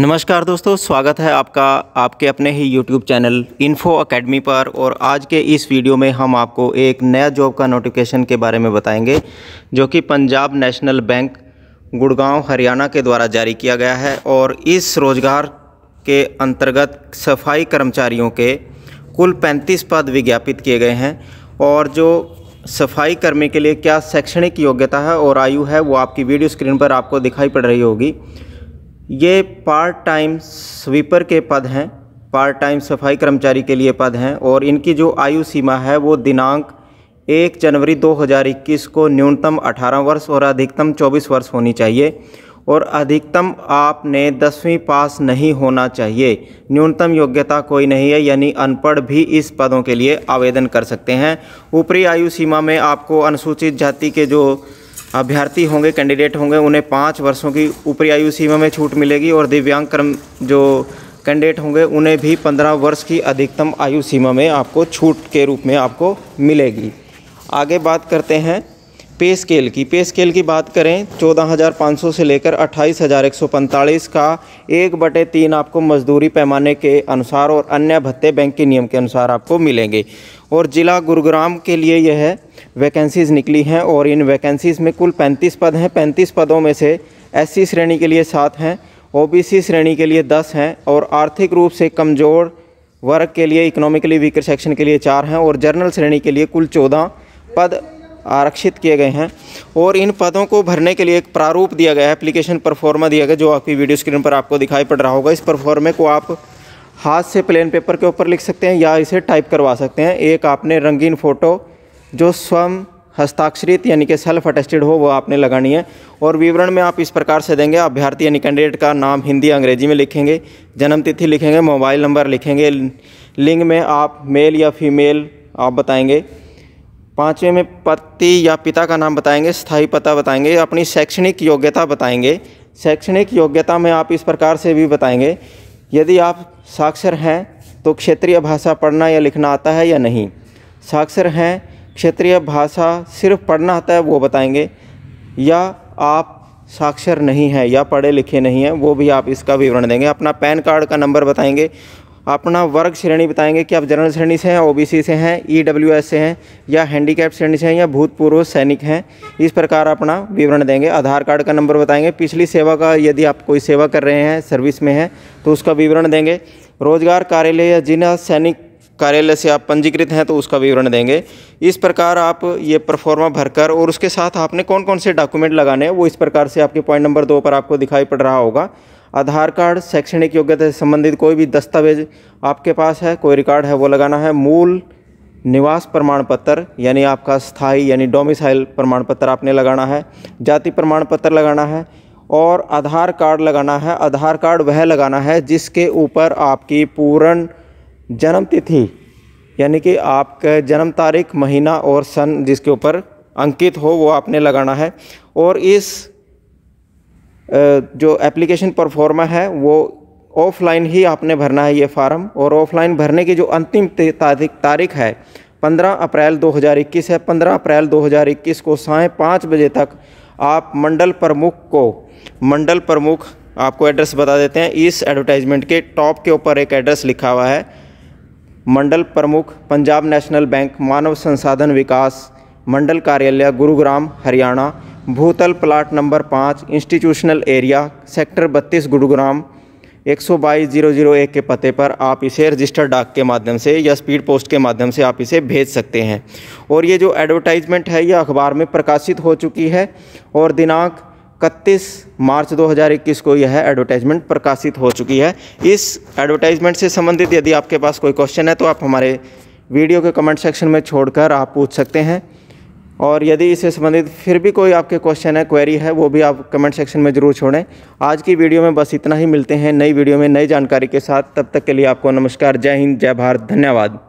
नमस्कार दोस्तों स्वागत है आपका आपके अपने ही YouTube चैनल इन्फो अकेडमी पर और आज के इस वीडियो में हम आपको एक नया जॉब का नोटिफिकेशन के बारे में बताएंगे जो कि पंजाब नेशनल बैंक गुड़गांव हरियाणा के द्वारा जारी किया गया है और इस रोज़गार के अंतर्गत सफाई कर्मचारियों के कुल 35 पद विज्ञापित किए गए हैं और जो सफाई कर्मी के लिए क्या शैक्षणिक योग्यता है और आयु है वो आपकी वीडियो स्क्रीन पर आपको दिखाई पड़ रही होगी ये पार्ट टाइम स्वीपर के पद हैं पार्ट टाइम सफाई कर्मचारी के लिए पद हैं और इनकी जो आयु सीमा है वो दिनांक एक जनवरी 2021 को न्यूनतम 18 वर्ष और अधिकतम 24 वर्ष होनी चाहिए और अधिकतम आपने दसवीं पास नहीं होना चाहिए न्यूनतम योग्यता कोई नहीं है यानी अनपढ़ भी इस पदों के लिए आवेदन कर सकते हैं ऊपरी आयु सीमा में आपको अनुसूचित जाति के जो अभ्यर्थी होंगे कैंडिडेट होंगे उन्हें पाँच वर्षों की ऊपरी आयु सीमा में छूट मिलेगी और दिव्यांग कर्म जो कैंडिडेट होंगे उन्हें भी पंद्रह वर्ष की अधिकतम आयु सीमा में आपको छूट के रूप में आपको मिलेगी आगे बात करते हैं पे स्केल की पे स्केल की बात करें 14,500 से लेकर 28,145 का एक बटे तीन आपको मजदूरी पैमाने के अनुसार और अन्य भत्ते बैंक के नियम के अनुसार आपको मिलेंगे और ज़िला गुरुग्राम के लिए यह वैकेंसीज़ निकली हैं और इन वैकेंसीज़ में कुल 35 पद हैं 35 पदों में से एस श्रेणी के लिए सात हैं ओ श्रेणी के लिए दस हैं और आर्थिक रूप से कमज़ोर वर्ग के लिए इकोनॉमिकली वीकर सेक्शन के लिए चार हैं और जर्नल श्रेणी के लिए कुल चौदह पद आरक्षित किए गए हैं और इन पदों को भरने के लिए एक प्रारूप दिया गया है एप्लीकेशन परफॉर्मा दिया गया जो आपकी वीडियो स्क्रीन पर आपको दिखाई पड़ रहा होगा इस परफॉर्मे को आप हाथ से प्लेन पेपर के ऊपर लिख सकते हैं या इसे टाइप करवा सकते हैं एक आपने रंगीन फ़ोटो जो स्वयं हस्ताक्षरित यानी कि सेल्फ अटेस्टेड हो वो आपने लगानी है और विवरण में आप इस प्रकार से देंगे अभ्यर्थी यानी कैंडिडेट का नाम हिंदी अंग्रेजी में लिखेंगे जन्म तिथि लिखेंगे मोबाइल नंबर लिखेंगे लिंग में आप मेल या फीमेल आप बताएंगे पाँचवें में पति या पिता का नाम बताएंगे स्थायी पता बताएंगे अपनी शैक्षणिक योग्यता बताएंगे शैक्षणिक योग्यता में आप इस प्रकार से भी बताएंगे यदि आप साक्षर हैं तो क्षेत्रीय भाषा पढ़ना या लिखना आता है या नहीं साक्षर हैं क्षेत्रीय भाषा सिर्फ पढ़ना आता है वो बताएंगे या आप साक्षर नहीं हैं या पढ़े लिखे नहीं हैं वो भी आप इसका विवरण देंगे अपना पैन कार्ड का नंबर बताएंगे अपना वर्ग श्रेणी बताएंगे कि आप जनरल श्रेणी से हैं ओबीसी से हैं ईडब्ल्यूएस e से हैं या हैंडीकैप श्रेणी से हैं या भूतपूर्व सैनिक हैं इस प्रकार अपना विवरण देंगे आधार कार्ड का नंबर बताएंगे पिछली सेवा का यदि आप कोई सेवा कर रहे हैं सर्विस में हैं तो उसका विवरण देंगे रोजगार कार्यालय या जिला सैनिक कार्यालय से आप पंजीकृत हैं तो उसका विवरण देंगे इस प्रकार आप ये परफॉर्मा भरकर और उसके साथ आपने कौन कौन से डॉक्यूमेंट लगाने हैं वो इस प्रकार से आपके पॉइंट नंबर दो पर आपको दिखाई पड़ रहा होगा आधार कार्ड शैक्षणिक योग्यता से संबंधित कोई भी दस्तावेज आपके पास है कोई रिकॉर्ड है वो लगाना है मूल निवास प्रमाण पत्र यानी आपका स्थाई यानी डोमिसाइल प्रमाण पत्र आपने लगाना है जाति प्रमाण पत्र लगाना है और आधार कार्ड लगाना है आधार कार्ड वह लगाना है जिसके ऊपर आपकी पूर्ण जन्म तिथि यानी कि आपका जन्म तारीख महीना और सन जिसके ऊपर अंकित हो वो आपने लगाना है और इस जो एप्लीकेशन परफॉर्मा है वो ऑफ़लाइन ही आपने भरना है ये फार्म और ऑफ़लाइन भरने की जो अंतिम तारीख है 15 अप्रैल 2021 है 15 अप्रैल 2021 को साय पाँच बजे तक आप मंडल प्रमुख को मंडल प्रमुख आपको एड्रेस बता देते हैं इस एडवर्टाइजमेंट के टॉप के ऊपर एक एड्रेस लिखा हुआ है मंडल प्रमुख पंजाब नेशनल बैंक मानव संसाधन विकास मंडल कार्यालय गुरुग्राम हरियाणा भूतल प्लाट नंबर पाँच इंस्टीट्यूशनल एरिया सेक्टर बत्तीस गुरुग्राम एक सौ बाईस जीरो जीरो एक के पते पर आप इसे रजिस्टर डाक के माध्यम से या स्पीड पोस्ट के माध्यम से आप इसे भेज सकते हैं और ये जो एडवर्टाइजमेंट है यह अखबार में प्रकाशित हो चुकी है और दिनांक इकतीस मार्च 2021 को यह एडवर्टाइजमेंट प्रकाशित हो चुकी है इस एडवर्टाइजमेंट से संबंधित यदि आपके पास कोई क्वेश्चन है तो आप हमारे वीडियो के कमेंट सेक्शन में छोड़कर आप पूछ सकते हैं और यदि इससे संबंधित फिर भी कोई आपके क्वेश्चन है क्वेरी है वो भी आप कमेंट सेक्शन में ज़रूर छोड़ें आज की वीडियो में बस इतना ही मिलते हैं नई वीडियो में नई जानकारी के साथ तब तक के लिए आपको नमस्कार जय हिंद जय भारत धन्यवाद